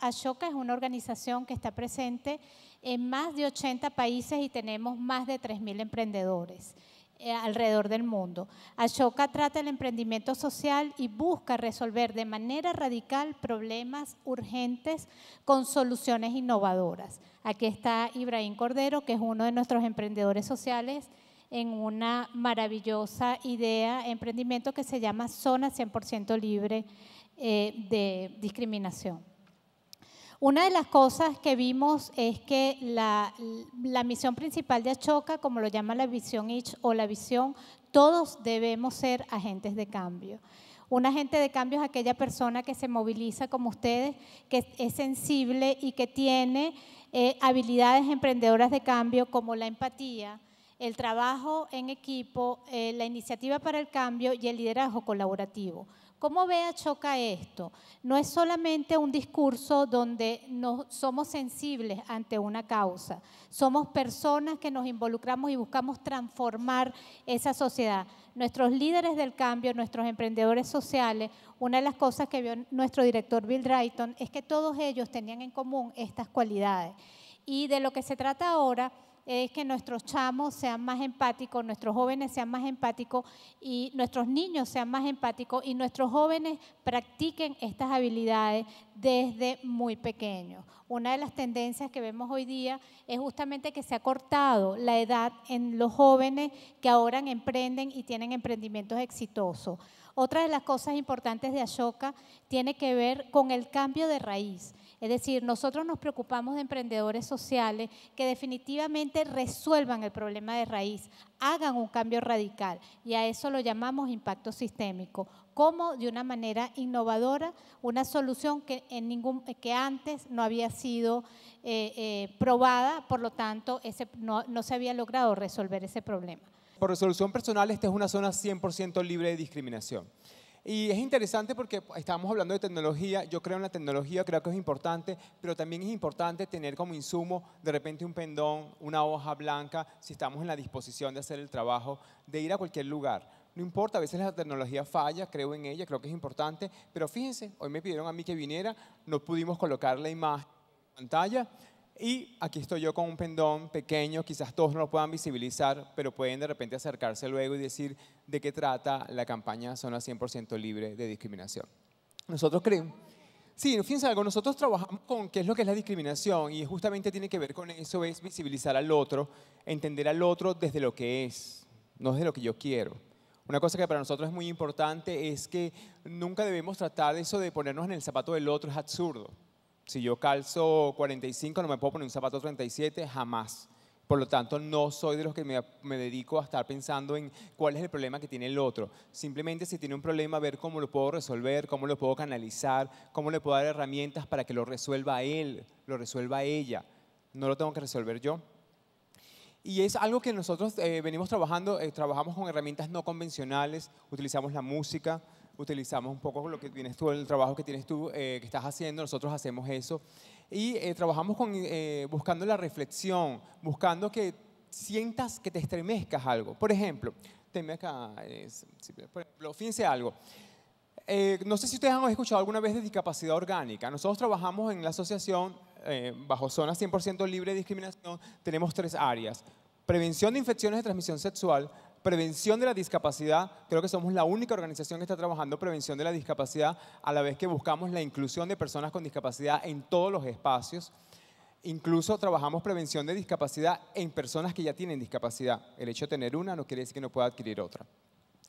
Ashoka es una organización que está presente en más de 80 países y tenemos más de 3.000 emprendedores eh, alrededor del mundo. Ashoka trata el emprendimiento social y busca resolver de manera radical problemas urgentes con soluciones innovadoras. Aquí está Ibrahim Cordero, que es uno de nuestros emprendedores sociales en una maravillosa idea, emprendimiento que se llama Zona 100% Libre eh, de Discriminación. Una de las cosas que vimos es que la, misión principal de Achoca, como lo llama la visión ICH o la visión, todos debemos ser agentes de cambio. Un agente de cambio es aquella persona que se moviliza como ustedes, que es sensible y que tiene eh, habilidades emprendedoras de cambio como la empatía, el trabajo en equipo, eh, la iniciativa para el cambio y el liderazgo colaborativo. ¿Cómo vea choca esto? No es solamente un discurso donde no somos sensibles ante una causa, somos personas que nos involucramos y buscamos transformar esa sociedad. Nuestros líderes del cambio, nuestros emprendedores sociales, una de las cosas que vio nuestro director Bill Drayton es que todos ellos tenían en común estas cualidades. Y de lo que se trata ahora es que nuestros chamos sean más empáticos, nuestros jóvenes sean más empáticos y nuestros niños sean más empáticos y nuestros jóvenes practiquen estas habilidades desde muy pequeños. Una de las tendencias que vemos hoy día es justamente que se ha cortado la edad en los jóvenes que ahora emprenden y tienen emprendimientos exitosos. Otra de las cosas importantes de Ashoka tiene que ver con el cambio de raíz. Es decir, nosotros nos preocupamos de emprendedores sociales que definitivamente resuelvan el problema de raíz, hagan un cambio radical y a eso lo llamamos impacto sistémico. Como de una manera innovadora, una solución que, en ningún, que antes no había sido eh, eh, probada, por lo tanto no, no se había logrado resolver ese problema. Por resolución personal, esta es una zona 100% libre de discriminación. Y es interesante porque estábamos hablando de tecnología, yo creo en la tecnología, creo que es importante, pero también es importante tener como insumo de repente un pendón, una hoja blanca, si estamos en la disposición de hacer el trabajo, de ir a cualquier lugar. No importa, a veces la tecnología falla, creo en ella, creo que es importante, pero fíjense, hoy me pidieron a mí que viniera, no pudimos colocar la imagen en pantalla, y aquí estoy yo con un pendón pequeño, quizás todos no lo puedan visibilizar, pero pueden de repente acercarse luego y decir de qué trata la campaña Zona 100% Libre de Discriminación. Nosotros creemos, sí, fíjense algo, nosotros trabajamos con qué es lo que es la discriminación y justamente tiene que ver con eso, es visibilizar al otro, entender al otro desde lo que es, no desde lo que yo quiero. Una cosa que para nosotros es muy importante es que nunca debemos tratar eso de ponernos en el zapato del otro, es absurdo. Si yo calzo 45, no me puedo poner un zapato 37, jamás. Por lo tanto, no soy de los que me, dedico a estar pensando en cuál es el problema que tiene el otro. Simplemente si tiene un problema, ver cómo lo puedo resolver, cómo lo puedo canalizar, cómo le puedo dar herramientas para que lo resuelva él, lo resuelva ella. No lo tengo que resolver yo. Y es algo que nosotros eh, venimos trabajando, eh, trabajamos con herramientas no convencionales, utilizamos la música, utilizamos un poco lo que tienes tú, el trabajo que tienes tú, eh, que estás haciendo, nosotros hacemos eso. Y eh, trabajamos con, eh, buscando la reflexión, buscando que sientas que te estremezcas algo. Por ejemplo, tenme acá, por ejemplo, fíjense algo. no sé si ustedes han escuchado alguna vez de discapacidad orgánica. Nosotros trabajamos en la asociación bajo zona 100% libre de discriminación. Tenemos tres áreas. Prevención de infecciones de transmisión sexual, prevención de la discapacidad. Creo que somos la única organización que está trabajando prevención de la discapacidad a la vez que buscamos la inclusión de personas con discapacidad en todos los espacios. Incluso trabajamos prevención de discapacidad en personas que ya tienen discapacidad. El hecho de tener una no quiere decir que no pueda adquirir otra.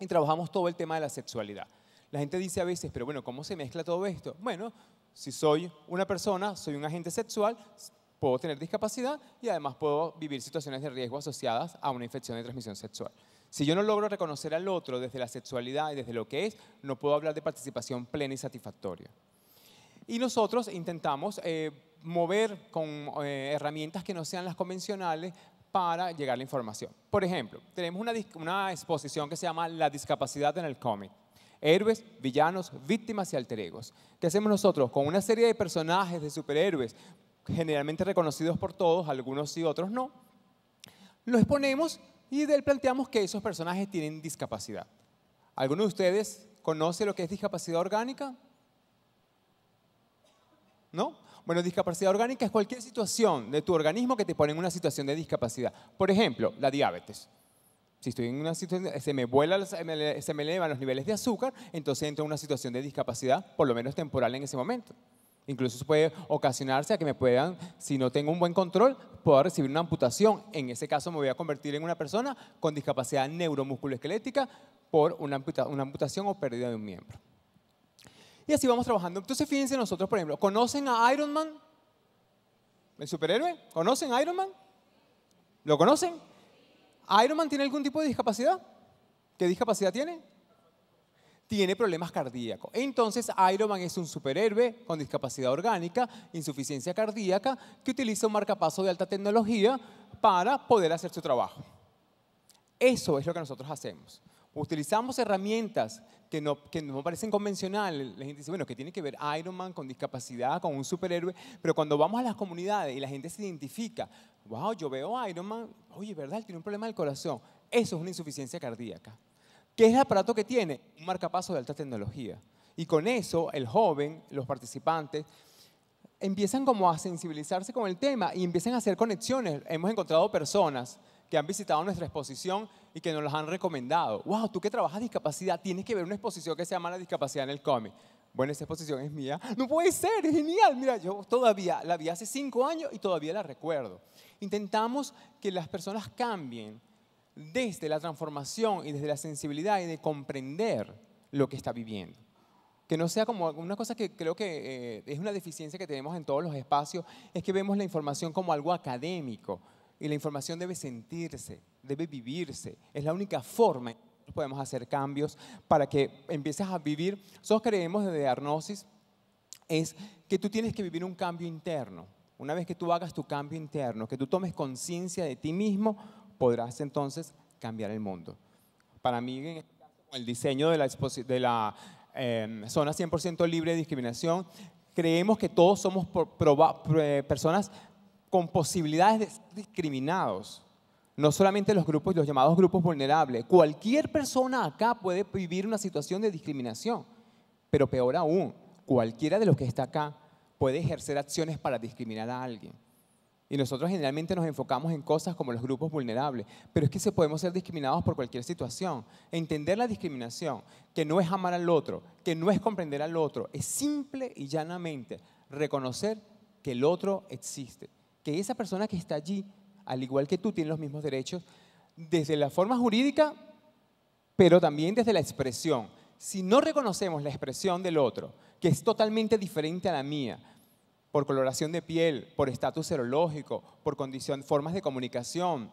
Y trabajamos todo el tema de la sexualidad. La gente dice a veces, pero bueno, ¿cómo se mezcla todo esto? Bueno, si soy una persona, soy un agente sexual, puedo tener discapacidad y además puedo vivir situaciones de riesgo asociadas a una infección de transmisión sexual. Si yo no logro reconocer al otro desde la sexualidad y desde lo que es, no puedo hablar de participación plena y satisfactoria. Y nosotros intentamos eh, mover con eh, herramientas que no sean las convencionales para llegar a la información. Por ejemplo, tenemos una, exposición que se llama La discapacidad en el cómic. Héroes, villanos, víctimas y alter egos. ¿Qué hacemos nosotros? Con una serie de personajes de superhéroes, generalmente reconocidos por todos, algunos y otros no, los ponemos y de planteamos que esos personajes tienen discapacidad. ¿Alguno de ustedes conoce lo que es discapacidad orgánica? ¿No? Bueno, discapacidad orgánica es cualquier situación de tu organismo que te pone en una situación de discapacidad. Por ejemplo, la diabetes. Si estoy en una situación, se me, vuela, se me elevan los niveles de azúcar, entonces entro en una situación de discapacidad, por lo menos temporal en ese momento. Incluso puede ocasionarse a que me puedan, si no tengo un buen control, pueda recibir una amputación. En ese caso me voy a convertir en una persona con discapacidad neuromusculoesquelética por una, amputación o pérdida de un miembro. Y así vamos trabajando. Entonces fíjense nosotros, por ejemplo, ¿conocen a Iron Man? ¿El superhéroe? ¿Conocen a Iron Man? ¿Lo conocen? ¿Iron Man tiene algún tipo de discapacidad? ¿Qué discapacidad tiene? tiene problemas cardíacos. Entonces Ironman es un superhéroe con discapacidad orgánica, insuficiencia cardíaca, que utiliza un marcapaso de alta tecnología para poder hacer su trabajo. Eso es lo que nosotros hacemos. Utilizamos herramientas que no, que parecen convencionales. La gente dice, bueno, que tiene que ver Iron con discapacidad, con un superhéroe? Pero cuando vamos a las comunidades y la gente se identifica, wow, yo veo a Iron Man, oye, ¿verdad? Él tiene un problema del corazón. Eso es una insuficiencia cardíaca. ¿Qué es el aparato que tiene? Un marcapaso de alta tecnología. Y con eso, el joven, los participantes, empiezan como a sensibilizarse con el tema y empiezan a hacer conexiones. Hemos encontrado personas que han visitado nuestra exposición y que nos las han recomendado. Wow, tú que trabajas discapacidad, tienes que ver una exposición que se llama La discapacidad en el cómic. Bueno, esa exposición es mía. No puede ser, es genial. Mira, yo todavía la vi hace cinco años y todavía la recuerdo. Intentamos que las personas cambien desde la transformación y desde la sensibilidad y de comprender lo que está viviendo. Que no sea como una cosa que creo que eh, es una deficiencia que tenemos en todos los espacios, es que vemos la información como algo académico y la información debe sentirse, debe vivirse. Es la única forma en que podemos hacer cambios para que empieces a vivir. Nosotros creemos desde Arnosis es que tú tienes que vivir un cambio interno. Una vez que tú hagas tu cambio interno, que tú tomes conciencia de ti mismo, podrás entonces cambiar el mundo. Para mí, este el diseño de la, de la em, zona 100% libre de discriminación, creemos que todos somos eh, personas con posibilidades de ser discriminados. No solamente los grupos, los llamados grupos vulnerables. Cualquier persona acá puede vivir una situación de discriminación. Pero peor aún, cualquiera de los que está acá puede ejercer acciones para discriminar a alguien. Y nosotros generalmente nos enfocamos en cosas como los grupos vulnerables, pero es que se podemos ser discriminados por cualquier situación. Entender la discriminación, que no es amar al otro, que no es comprender al otro, es simple y llanamente reconocer que el otro existe, que esa persona que está allí, al igual que tú, tiene los mismos derechos desde la forma jurídica, pero también desde la expresión. Si no reconocemos la expresión del otro, que es totalmente diferente a la mía, por coloración de piel, por estatus serológico, por condición, formas de comunicación,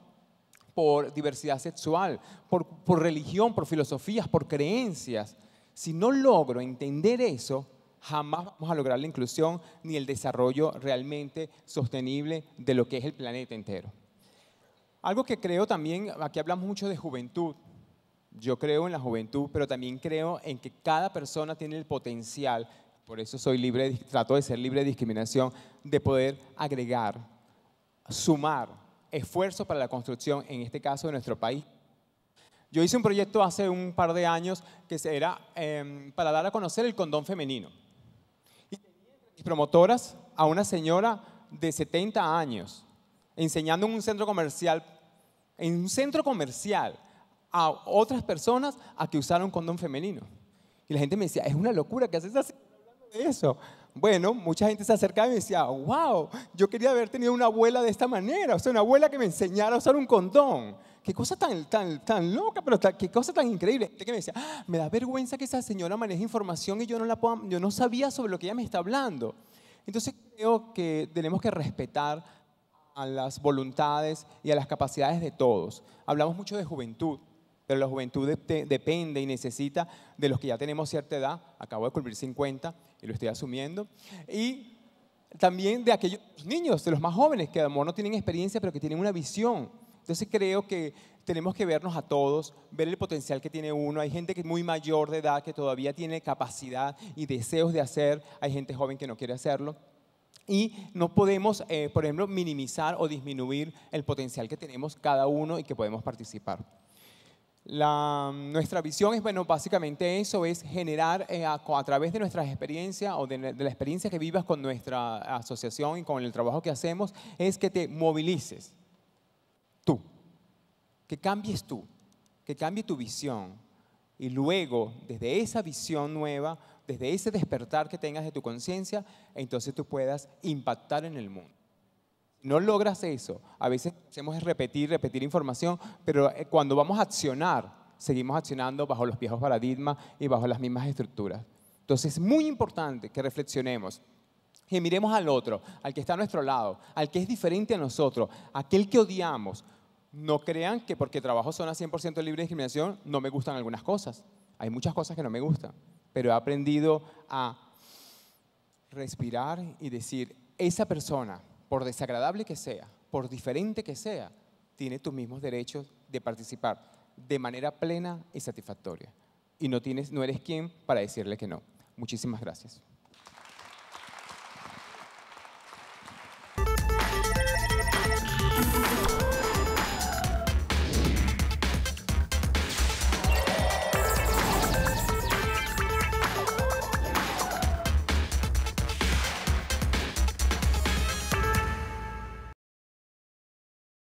por diversidad sexual, por, por, religión, por filosofías, por creencias. Si no logro entender eso, jamás vamos a lograr la inclusión ni el desarrollo realmente sostenible de lo que es el planeta entero. Algo que creo también, aquí hablamos mucho de juventud. Yo creo en la juventud, pero también creo en que cada persona tiene el potencial por eso soy libre, trato de ser libre de discriminación, de poder agregar, sumar esfuerzos para la construcción, en este caso, de nuestro país. Yo hice un proyecto hace un par de años que era em, para dar a conocer el condón femenino. Y mis promotoras a una señora de 70 años enseñando en un centro comercial, en un centro comercial, a otras personas a que usaron condón femenino. Y la gente me decía, es una locura que haces así eso? Bueno, mucha gente se acercaba y me decía, wow, yo quería haber tenido una abuela de esta manera, o sea, una abuela que me enseñara a usar un condón. Qué cosa tan, tan, tan loca, pero qué cosa tan increíble. Gente que me decía, ah, me da vergüenza que esa señora maneje información y yo no, la puedo, yo no sabía sobre lo que ella me está hablando. Entonces creo que tenemos que respetar a las voluntades y a las capacidades de todos. Hablamos mucho de juventud pero la juventud depende y necesita de los que ya tenemos cierta edad, acabo de cumplir 50 y lo estoy asumiendo, y también de aquellos niños, de los más jóvenes, que a lo mejor no tienen experiencia, pero que tienen una visión. Entonces creo que tenemos que vernos a todos, ver el potencial que tiene uno. Hay gente que es muy mayor de edad que todavía tiene capacidad y deseos de hacer, hay gente joven que no quiere hacerlo. Y no podemos, eh, por ejemplo, minimizar o disminuir el potencial que tenemos cada uno y que podemos participar. La, mm, nuestra visión es, bueno, básicamente eso, es generar eh, a, través de nuestra experiencia o de, de la experiencia que vivas con nuestra asociación y con el trabajo que hacemos, es que te movilices tú, que cambies tú, que cambie tu visión. Y luego, desde esa visión nueva, desde ese despertar que tengas de tu conciencia, entonces tú puedas impactar en el mundo no logras eso, a veces hacemos es repetir, repetir información, pero eh, cuando vamos a accionar, seguimos accionando bajo los viejos paradigmas y bajo las mismas estructuras. Entonces es muy importante que reflexionemos, que miremos al otro, al que está a nuestro lado, al que es diferente a nosotros, aquel que odiamos. No crean que porque trabajo zona 100% libre de discriminación no me gustan algunas cosas. Hay muchas cosas que no me gustan, pero he aprendido a respirar y decir, esa persona por desagradable que sea, por diferente que sea, tiene tus mismos derechos de participar de manera plena y satisfactoria. Y no, tienes, no eres quien para decirle que no. Muchísimas gracias.